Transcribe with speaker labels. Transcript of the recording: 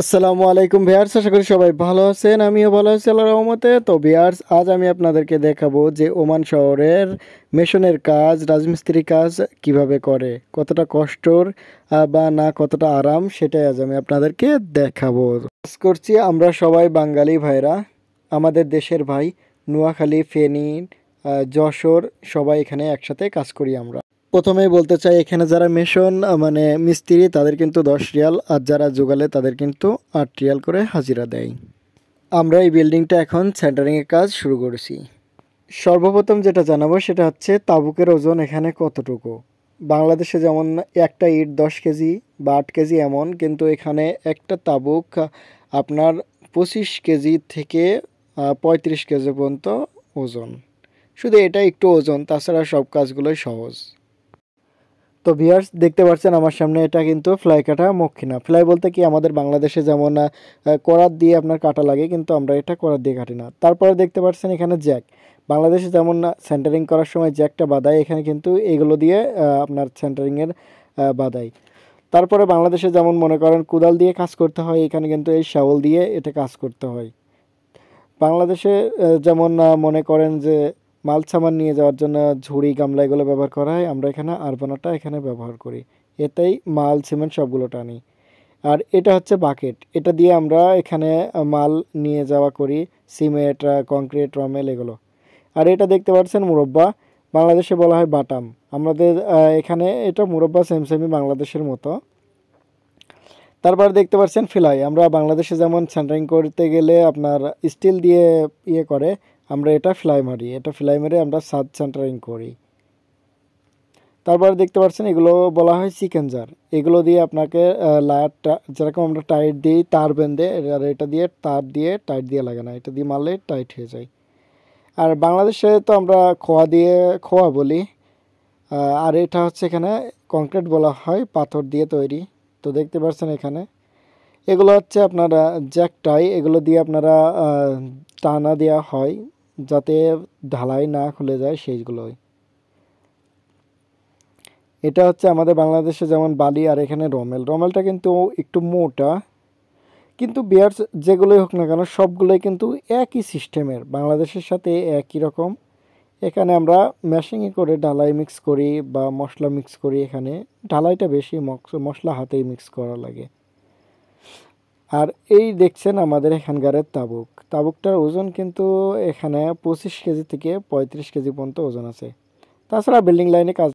Speaker 1: আসসালামু আলাইকুম ভিয়ার্স আশা করি সবাই ভালো আছেন আমিও ভালো আছি আল্লাহ রহমতে তো ভিয়ার্স আজ আমি আপনাদেরকে দেখাবো যে ওমান শহরের মেশনের কাজ রাজমিস্ত্রি কাজ কিভাবে করে কতটা কষ্টর বা না কতটা আরাম সেটাই আজ আমি আপনাদেরকে দেখাবো কাজ করছি আমরা সবাই বাঙালি ভাইরা আমাদের দেশের ভাই নোয়াখালী ফেনী যশোর সবাই এখানে একসাথে কাজ করি আমরা প্রথমেই বলতে চাই এখানে যারা মিশন মানে মিস্ত্রি তাদের কিন্তু দশ রিয়াল আর যারা জোগালে তাদের কিন্তু আট রিয়াল করে হাজিরা দেয় আমরা এই বিল্ডিংটা এখন সেন্টারিংয়ের কাজ শুরু করেছি সর্বপ্রথম যেটা জানাবো সেটা হচ্ছে তাবুকের ওজন এখানে কতটুকু বাংলাদেশে যেমন একটা ইট দশ কেজি বা আট কেজি এমন কিন্তু এখানে একটা তাবুক আপনার পঁচিশ কেজি থেকে পঁয়ত্রিশ কেজি পর্যন্ত ওজন শুধু এটা একটু ওজন তাছাড়া সব কাজগুলোই সহজ তো ভিয়ার্স দেখতে পাচ্ছেন আমার সামনে এটা কিন্তু ফ্লাই কাটা না ফ্লাই বলতে কি আমাদের বাংলাদেশে যেমন করাত দিয়ে আপনার কাটা লাগে কিন্তু আমরা এটা করাত দিয়ে কাটি না তারপরে দেখতে পাচ্ছেন এখানে জ্যাক বাংলাদেশে যেমন সেন্টারিং করার সময় জ্যাকটা বাদায় এখানে কিন্তু এগুলো দিয়ে আপনার সেন্টারিংয়ের বাদাই তারপরে বাংলাদেশে যেমন মনে করেন কোদাল দিয়ে কাজ করতে হয় এখানে কিন্তু এই শাওল দিয়ে এটা কাজ করতে হয় বাংলাদেশে যেমন মনে করেন যে মাল সামান নিয়ে যাওয়ার জন্য ঝুড়ি গামলা এগুলো ব্যবহার করা হয় আমরা এখানে আরবানাটা এখানে ব্যবহার করি এতেই মাল সিমেন্ট সবগুলো টানি আর এটা হচ্ছে বাকেট এটা দিয়ে আমরা এখানে মাল নিয়ে যাওয়া করি সিমেন্ট কংক্রিট রমেল এগুলো আর এটা দেখতে পাচ্ছেন মুরব্বা বাংলাদেশে বলা হয় বাটাম আমাদের এখানে এটা মুরব্বা সেম সেমি বাংলাদেশের মতো তারপর দেখতে পাচ্ছেন ফিলাই আমরা বাংলাদেশে যেমন সেন্টারিং করতে গেলে আপনার স্টিল দিয়ে ইয়ে করে আমরা এটা ফ্লাই মারি এটা ফ্লাই মেরে আমরা সাদ সেন্টারিং করি তারপর দেখতে পাচ্ছেন এগুলো বলা হয় জার এগুলো দিয়ে আপনাকে লায়ারটা যেরকম আমরা টাইট দিই তার বেঁধে আর এটা দিয়ে তার দিয়ে টাইট দিয়ে লাগে না এটা দিয়ে মারলে টাইট হয়ে যায় আর বাংলাদেশে তো আমরা খোয়া দিয়ে খোয়া বলি আর এটা হচ্ছে এখানে কংক্রিট বলা হয় পাথর দিয়ে তৈরি তো দেখতে পাচ্ছেন এখানে এগুলো হচ্ছে আপনারা জ্যাকটাই এগুলো দিয়ে আপনারা টানা দেওয়া হয় যাতে ঢালাই না খুলে যায় সেইগুলোই এটা হচ্ছে আমাদের বাংলাদেশে যেমন বালি আর এখানে রমেল রমেলটা কিন্তু একটু মোটা কিন্তু বিয়ার্স যেগুলোই হোক না কেন সবগুলোই কিন্তু একই সিস্টেমের বাংলাদেশের সাথে একই রকম এখানে আমরা ম্যাশিংয়ে করে ডালাই মিক্স করি বা মশলা মিক্স করি এখানে ডালাইটা বেশি মশলা হাতেই মিক্স করা লাগে আর এই দেখছেন আমাদের এখানকারের তাবুক তাবুকটার ওজন কিন্তু এখানে পঁচিশ কেজি থেকে পঁয়ত্রিশ কেজি পর্যন্ত ওজন আছে তাছাড়া বিল্ডিং লাইনে কাজ